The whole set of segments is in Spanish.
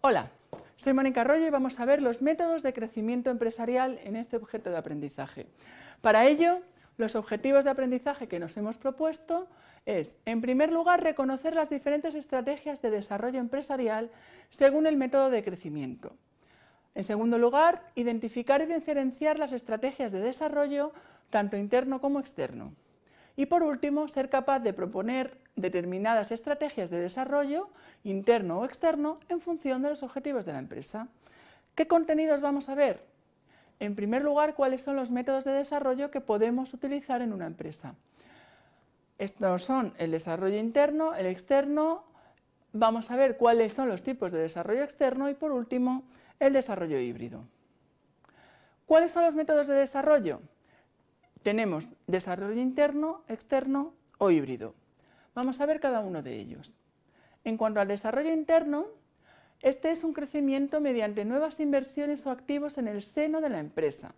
Hola, soy Mónica Arroyo y vamos a ver los métodos de crecimiento empresarial en este objeto de aprendizaje. Para ello, los objetivos de aprendizaje que nos hemos propuesto es, en primer lugar, reconocer las diferentes estrategias de desarrollo empresarial según el método de crecimiento. En segundo lugar, identificar y diferenciar las estrategias de desarrollo, tanto interno como externo. Y por último, ser capaz de proponer determinadas estrategias de desarrollo, interno o externo, en función de los objetivos de la empresa. ¿Qué contenidos vamos a ver? En primer lugar, cuáles son los métodos de desarrollo que podemos utilizar en una empresa. Estos son el desarrollo interno, el externo, vamos a ver cuáles son los tipos de desarrollo externo y por último, el desarrollo híbrido. ¿Cuáles son los métodos de desarrollo? Tenemos desarrollo interno, externo o híbrido. Vamos a ver cada uno de ellos. En cuanto al desarrollo interno, este es un crecimiento mediante nuevas inversiones o activos en el seno de la empresa,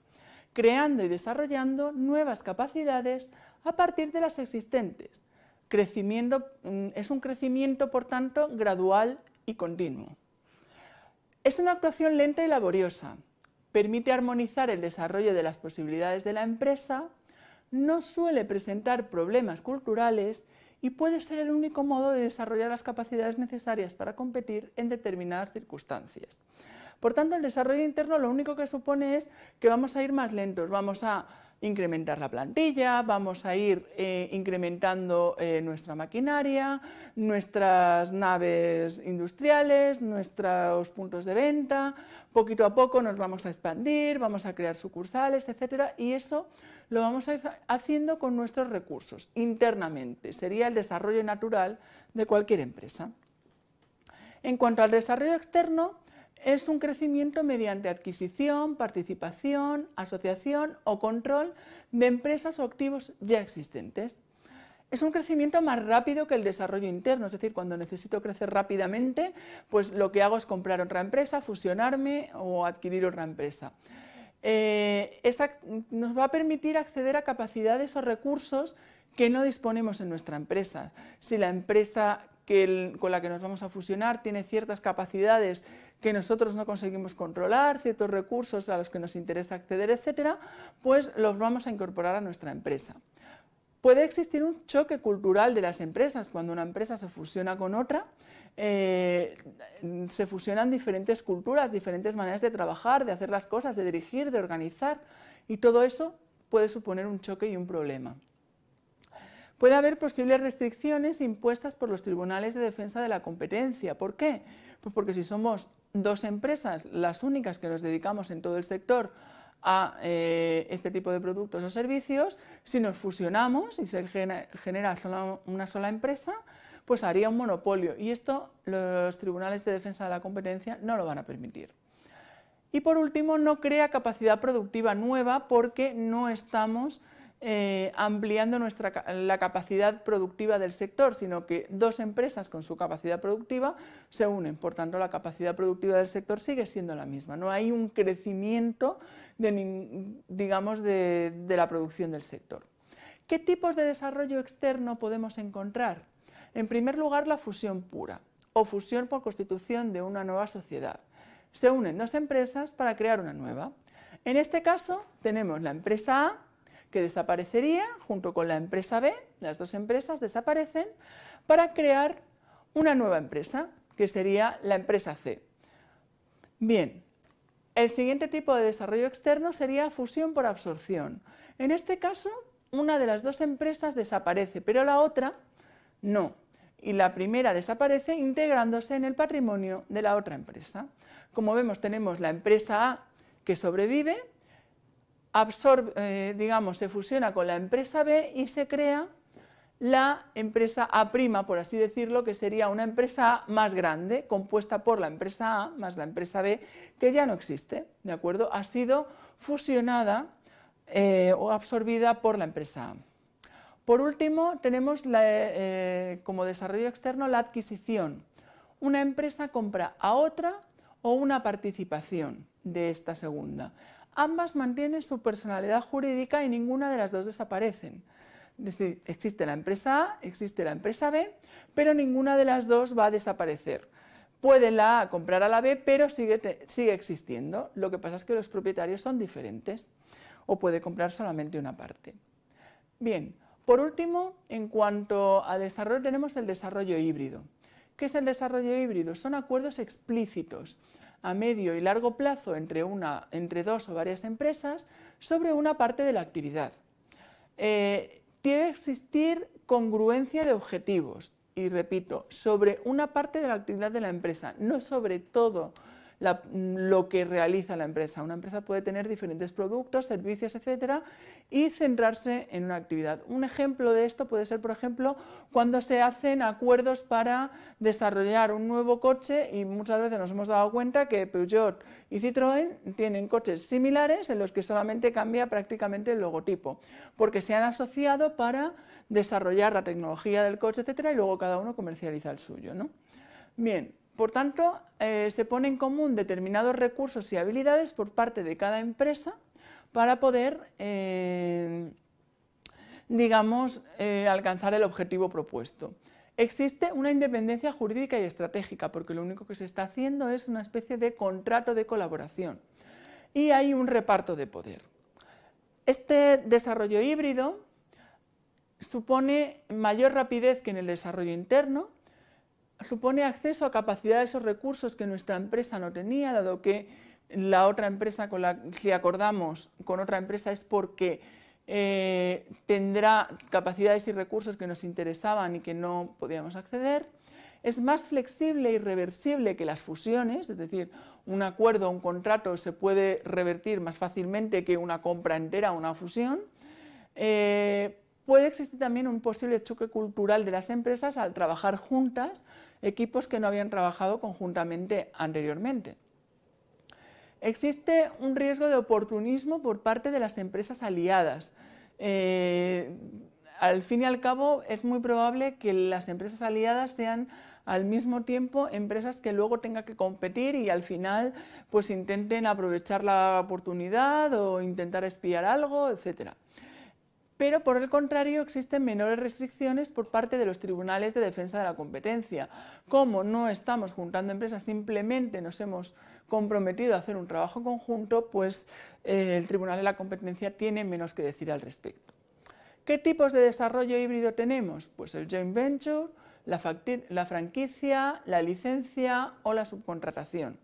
creando y desarrollando nuevas capacidades a partir de las existentes. Crecimiento, mm, es un crecimiento, por tanto, gradual y continuo. Es una actuación lenta y laboriosa. Permite armonizar el desarrollo de las posibilidades de la empresa no suele presentar problemas culturales y puede ser el único modo de desarrollar las capacidades necesarias para competir en determinadas circunstancias. Por tanto, el desarrollo interno lo único que supone es que vamos a ir más lentos, vamos a incrementar la plantilla, vamos a ir eh, incrementando eh, nuestra maquinaria, nuestras naves industriales, nuestros puntos de venta, poquito a poco nos vamos a expandir, vamos a crear sucursales, etcétera, y eso lo vamos a ir haciendo con nuestros recursos internamente. Sería el desarrollo natural de cualquier empresa. En cuanto al desarrollo externo, es un crecimiento mediante adquisición, participación, asociación o control de empresas o activos ya existentes. Es un crecimiento más rápido que el desarrollo interno, es decir, cuando necesito crecer rápidamente, pues lo que hago es comprar otra empresa, fusionarme o adquirir otra empresa. Eh, nos va a permitir acceder a capacidades o recursos que no disponemos en nuestra empresa. Si la empresa con la que nos vamos a fusionar tiene ciertas capacidades que nosotros no conseguimos controlar, ciertos recursos a los que nos interesa acceder, etcétera, pues los vamos a incorporar a nuestra empresa. Puede existir un choque cultural de las empresas cuando una empresa se fusiona con otra. Eh, se fusionan diferentes culturas, diferentes maneras de trabajar, de hacer las cosas, de dirigir, de organizar y todo eso puede suponer un choque y un problema. Puede haber posibles restricciones impuestas por los tribunales de defensa de la competencia. ¿Por qué? Pues porque si somos dos empresas, las únicas que nos dedicamos en todo el sector a eh, este tipo de productos o servicios, si nos fusionamos y se genera una sola empresa, pues haría un monopolio. Y esto los tribunales de defensa de la competencia no lo van a permitir. Y por último, no crea capacidad productiva nueva porque no estamos eh, ampliando la capacidad productiva del sector, sino que dos empresas con su capacidad productiva se unen. Por tanto, la capacidad productiva del sector sigue siendo la misma. No hay un crecimiento digamos, de la producción del sector. ¿Qué tipos de desarrollo externo podemos encontrar? En primer lugar, la fusión pura o fusión por constitución de una nueva sociedad. Se unen dos empresas para crear una nueva. En este caso, tenemos la empresa A que desaparecería junto con la empresa B, las dos empresas desaparecen, para crear una nueva empresa, que sería la empresa C. Bien, el siguiente tipo de desarrollo externo sería fusión por absorción. En este caso, una de las dos empresas desaparece, pero la otra no. Y la primera desaparece integrándose en el patrimonio de la otra empresa. Como vemos, tenemos la empresa A que sobrevive, absorbe, eh, digamos, se fusiona con la empresa B y se crea la empresa A', prima por así decirlo, que sería una empresa más grande, compuesta por la empresa A más la empresa B, que ya no existe, ¿de acuerdo? Ha sido fusionada eh, o absorbida por la empresa A. Por último, tenemos eh, como desarrollo externo la adquisición. Una empresa compra a otra o una participación de esta segunda. Ambas mantienen su personalidad jurídica y ninguna de las dos desaparecen. Es decir, existe la empresa A, existe la empresa B, pero ninguna de las dos va a desaparecer. Puede la A comprar a la B, pero sigue, sigue existiendo. Lo que pasa es que los propietarios son diferentes o puede comprar solamente una parte. Bien, por último, en cuanto a desarrollo, tenemos el desarrollo híbrido. ¿Qué es el desarrollo híbrido? Son acuerdos explícitos a medio y largo plazo entre, una, entre dos o varias empresas sobre una parte de la actividad. Eh, tiene que existir congruencia de objetivos, y repito, sobre una parte de la actividad de la empresa, no sobre todo Mm, lo que realiza la empresa. Una empresa puede tener diferentes productos, servicios, etcétera, y centrarse en una actividad. Un ejemplo de esto puede ser, por ejemplo, cuando se hacen acuerdos para desarrollar un nuevo coche y muchas veces nos hemos dado cuenta que Peugeot y Citroën tienen coches similares en los que solamente cambia prácticamente el logotipo, porque se han asociado para desarrollar la tecnología del coche, etcétera, y luego cada uno comercializa el suyo, ¿no? Bien, por tanto, eh, se pone en común determinados recursos y habilidades por parte de cada empresa para poder, eh, digamos, eh, alcanzar el objetivo propuesto. Existe una independencia jurídica y estratégica, porque lo único que se está haciendo es una especie de contrato de colaboración. Y hay un reparto de poder. Este desarrollo híbrido supone mayor rapidez que en el desarrollo interno, supone acceso a capacidades o recursos que nuestra empresa no tenía, dado que la otra empresa, si acordamos con otra empresa, es porque eh, tendrá capacidades y recursos que nos interesaban y que no podíamos acceder. Es más flexible y reversible que las fusiones, es decir, un acuerdo, o un contrato se puede revertir más fácilmente que una compra entera o una fusión. Eh, puede existir también un posible choque cultural de las empresas al trabajar juntas equipos que no habían trabajado conjuntamente anteriormente. Existe un riesgo de oportunismo por parte de las empresas aliadas. Eh, al fin y al cabo, es muy probable que las empresas aliadas sean al mismo tiempo empresas que luego tengan que competir y al final pues intenten aprovechar la oportunidad o intentar espiar algo, etcétera pero por el contrario existen menores restricciones por parte de los tribunales de defensa de la competencia. Como no estamos juntando empresas, simplemente nos hemos comprometido a hacer un trabajo conjunto, pues eh, el Tribunal de la Competencia tiene menos que decir al respecto. ¿Qué tipos de desarrollo híbrido tenemos? Pues el joint venture, la franquicia, la licencia o la subcontratación,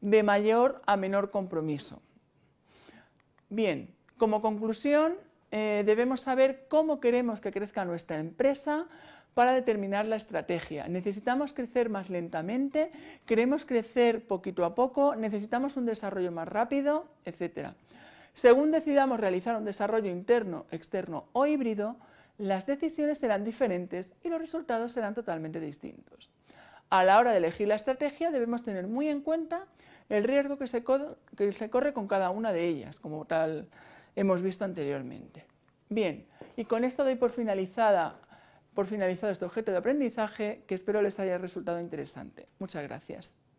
de mayor a menor compromiso. Bien, como conclusión, eh, debemos saber cómo queremos que crezca nuestra empresa para determinar la estrategia. Necesitamos crecer más lentamente, queremos crecer poquito a poco, necesitamos un desarrollo más rápido, etc. Según decidamos realizar un desarrollo interno, externo o híbrido, las decisiones serán diferentes y los resultados serán totalmente distintos. A la hora de elegir la estrategia debemos tener muy en cuenta el riesgo que se, que se corre con cada una de ellas, como tal hemos visto anteriormente. Bien, y con esto doy por finalizada por finalizado este objeto de aprendizaje que espero les haya resultado interesante. Muchas gracias.